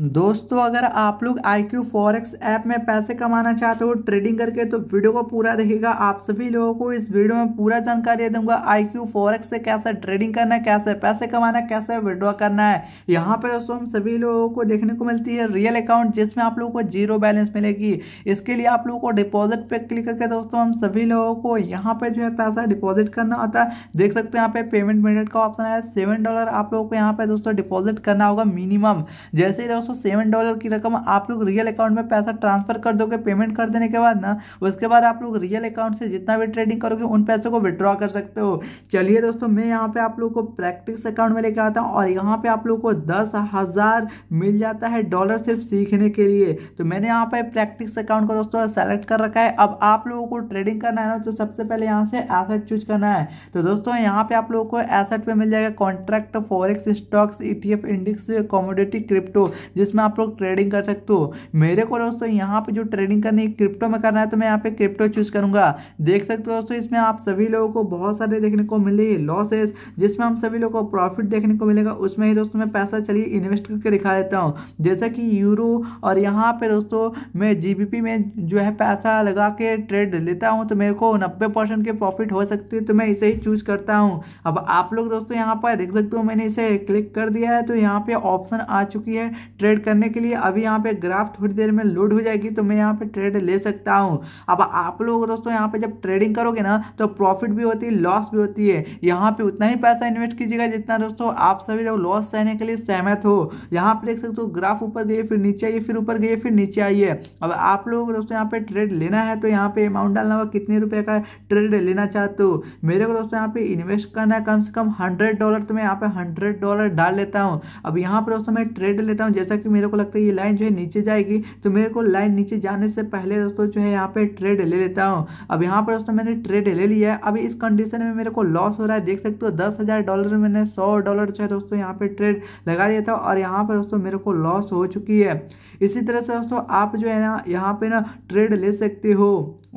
दोस्तों अगर आप लोग आई क्यू फॉरेक्स ऐप में पैसे कमाना चाहते हो ट्रेडिंग करके तो वीडियो को पूरा देखिएगा आप सभी लोगों को इस वीडियो में पूरा जानकारी दूंगा आई क्यू फॉरेक्स से कैसे ट्रेडिंग करना है कैसे पैसे कमाना है कैसे विड्रॉ करना है यहाँ पर दोस्तों हम सभी लोगों को देखने को मिलती है रियल अकाउंट जिसमें आप लोगों को जीरो बैलेंस मिलेगी इसके लिए आप लोगों को डिपॉजिट पर क्लिक करके दोस्तों हम सभी लोगों को यहाँ पर जो है पैसा डिपॉजिट करना होता है देख सकते हो यहाँ पे पेमेंट मेथड का ऑप्शन है सेवन डॉलर आप लोगों को यहाँ पे दोस्तों डिपॉजिट करना होगा मिनिमम जैसे ही दोस्तों 707 डॉलर की रकम आप लोग रियल अकाउंट में पैसा ट्रांसफर कर दोगे पेमेंट कर देने के बाद ना उसके बाद आप लोग रियल अकाउंट से जितना भी ट्रेडिंग करोगे उन पैसों को विड्रॉ कर सकते हो चलिए दोस्तों मैं यहाँ पे आप लोग को प्रैक्टिस अकाउंट में लेकर आता हूँ और यहाँ पे आप लोग को दस हज़ार मिल जाता है डॉलर सिर्फ सीखने के लिए तो मैंने यहाँ पे प्रैक्टिस अकाउंट को दोस्तों सेलेक्ट कर रखा है अब आप लोग को ट्रेडिंग करना है ना तो सबसे पहले यहाँ से एसेट चूज करना है तो दोस्तों यहाँ पे आप लोगों को एसेट पे मिल जाएगा contract forex stocks ETF index commodity crypto जिसमें आप लोग ट्रेडिंग कर सकते हो मेरे को दोस्तों यहाँ पे जो ट्रेडिंग करनी है क्रिप्टो में करना है तो मैं यहाँ पे क्रिप्टो चूज करूंगा देख सकते हो दोस्तों इसमें आप सभी लोगों को बहुत सारे देखने को मिले लॉसेस जिसमें हम सभी लोगों को प्रॉफिट देखने को मिलेगा उसमें ही दोस्तों में पैसा चलिए इन्वेस्ट करके दिखा देता हूँ जैसा कि यूरो और यहाँ पे दोस्तों मैं जीबीपी में जो है पैसा लगा के ट्रेड लेता हूँ तो मेरे को नब्बे परसेंट के प्रॉफिट हो सकते हैं तो मैं इसे ही चूज करता हूँ अब आप लोग दोस्तों यहाँ पर देख सकते हो मैंने इसे क्लिक कर दिया है तो यहाँ पे ऑप्शन आ चुकी है ट्रेड करने के लिए अभी यहाँ पे ग्राफ थोड़ी देर में लोड हो जाएगी तो मैं यहाँ पे ट्रेड ले सकता हूँ अब आप लोग दोस्तों यहाँ पे जब ट्रेडिंग करोगे ना तो प्रॉफिट भी होती है लॉस भी होती है यहाँ पे उतना ही पैसा इन्वेस्ट कीजिएगा जितना दोस्तों आप सभी लोग लॉस सहने के लिए सहमत हो यहाँ पे देख सकते हो ग्राफ ऊपर गए फिर नीचे आइए फिर ऊपर गए फिर नीचे आइए अब आप लोग दोस्तों यहाँ पे ट्रेड लेना है तो यहाँ पे अमाउंट अमाउंट डालना होगा कितने रुपये का ट्रेड लेना चाहते हो मेरे को दोस्तों यहाँ पे इन्वेस्ट करना है कम से कम हंड्रेड डॉलर तो मैं यहाँ पे हंड्रेड डॉलर डाल लेता हूँ अब यहाँ पर दोस्तों मैं ट्रेड लेता हूँ जैसा कि मेरे को लगता है ये लाइन जो है नीचे जाएगी तो मेरे को लाइन नीचे जाने से पहले दोस्तों जो है यहाँ पे ट्रेड ले लेता हूँ अब यहाँ पर दोस्तों मैंने ट्रेड ले लिया है अब इस कंडीशन में मेरे को लॉस हो रहा है देख सकते हो दस हज़ार डॉलर मैंने सौ डॉलर जो है दोस्तों यहाँ पे ट्रेड लगा लिया था और यहाँ पर दोस्तों मेरे को लॉस हो चुकी है इसी तरह से दोस्तों आप जो है ना यहाँ पे ना ट्रेड ले सकते हो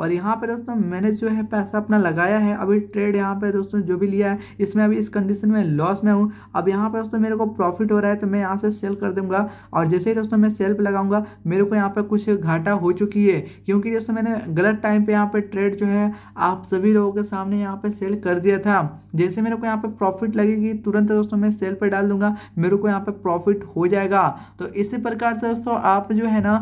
और यहाँ पे दोस्तों मैंने जो है पैसा अपना लगाया है अभी ट्रेड यहाँ पे दोस्तों जो भी लिया है इसमें अभी इस कंडीशन में लॉस में हूँ अब यहाँ पे दोस्तों मेरे को प्रॉफिट हो रहा है तो मैं यहाँ से सेल कर दूंगा और जैसे ही दोस्तों मैं सेल पर लगाऊंगा मेरे को यहाँ पर कुछ घाटा हो चुकी है क्योंकि दोस्तों मैंने गलत टाइम पर यहाँ पर ट्रेड जो है आप सभी लोगों के सामने यहाँ पर सेल कर दिया था जैसे मेरे को यहाँ पर प्रॉफिट लगेगी तुरंत दोस्तों मैं सेल पर डाल दूंगा मेरे को यहाँ पर प्रॉफिट हो जाएगा तो इसी प्रकार से दोस्तों आप जो है ना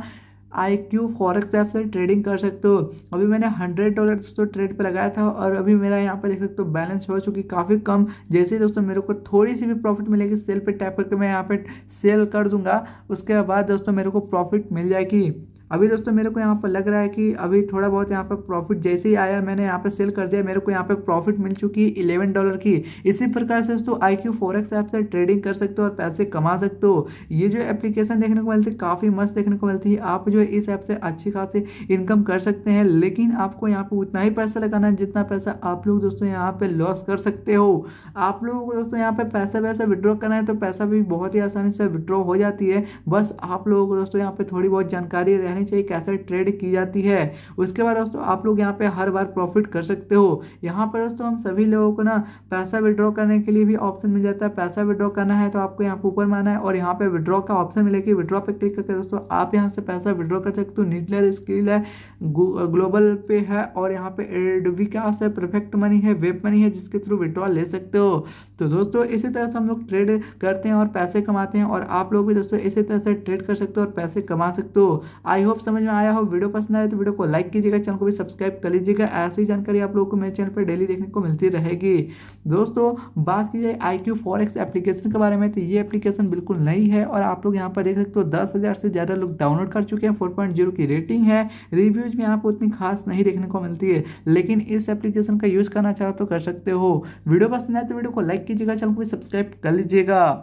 आई क्यू फॉरेक्स ऐप से ट्रेडिंग कर सकते हो अभी मैंने हंड्रेड डॉलर दोस्तों ट्रेड पर लगाया था और अभी मेरा यहाँ पर देख सकते हो बैलेंस हो चुकी काफ़ी कम जैसे ही दोस्तों मेरे को थोड़ी सी भी प्रॉफिट मिलेगी सेल पे टैप करके मैं यहाँ पे सेल कर दूंगा उसके बाद दोस्तों मेरे को प्रॉफिट मिल जाएगी अभी दोस्तों मेरे को यहाँ पर लग रहा है कि अभी थोड़ा बहुत यहाँ पर प्रॉफिट जैसे ही आया मैंने यहाँ पर सेल कर दिया मेरे को यहाँ पर प्रॉफिट मिल चुकी है इलेवन डॉलर की इसी प्रकार से दोस्तों आई क्यू एक्स ऐप से ट्रेडिंग कर सकते हो और पैसे कमा सकते हो ये जो एप्लीकेशन देखने को मिलती है काफ़ी मस्त देखने को मिलती है आप जो इस ऐप से अच्छी खासी इनकम कर सकते हैं लेकिन आपको यहाँ पर उतना ही पैसा लगाना है जितना पैसा आप लोग दोस्तों यहाँ पर लॉस कर सकते हो आप लोगों को दोस्तों यहाँ पर पैसा वैसा विड्रॉ करना है तो पैसा भी बहुत ही आसानी से विड्रॉ हो जाती है बस आप लोगों को दोस्तों यहाँ पर थोड़ी बहुत जानकारी रहने जानी चाहिए कैसे ट्रेड की जाती है उसके बाद दोस्तों आप लोग यहाँ पे हर बार प्रॉफिट कर सकते हो यहाँ पर दोस्तों हम सभी लोगों को ना पैसा विड्रॉ करने के लिए भी ऑप्शन मिल जाता है पैसा विड्रॉ करना है तो आपको यहाँ पर ऊपर माना है और यहाँ पे विड्रॉ का ऑप्शन मिलेगी विड्रॉ पे क्लिक करके दोस्तों आप यहाँ से पैसा विड्रॉ कर सकते हो नीटलर स्किल है ग्लोबल पे है और यहाँ पे एडविकास है परफेक्ट मनी है वेब मनी है जिसके थ्रू विड्रॉ ले सकते हो तो दोस्तों इसी तरह से हम लोग ट्रेड करते हैं और पैसे कमाते हैं और आप लोग भी दोस्तों इसी तरह से ट्रेड कर सकते हो और पैसे कमा सकते हो आई होप समझ में आया हो वीडियो पसंद आया तो वीडियो को लाइक कीजिएगा चैनल को भी सब्सक्राइब कर लीजिएगा ऐसी जानकारी आप लोगों को मेरे चैनल पर डेली देखने को मिलती रहेगी दोस्तों बात की जाए आई क्यू एप्लीकेशन के बारे में तो ये एप्लीकेशन बिल्कुल नई है और आप लोग यहाँ पर देख सकते हो दस हज़ार से ज़्यादा लोग डाउनलोड कर चुके हैं फोर की रेटिंग है रिव्यूज में आपको उतनी खास नहीं देखने को मिलती है लेकिन इस एप्लीकेशन का यूज़ करना चाहो तो कर सकते हो वीडियो पसंद आए तो वीडियो को लाइक कीजिएगा चैनल को भी सब्सक्राइब कर लीजिएगा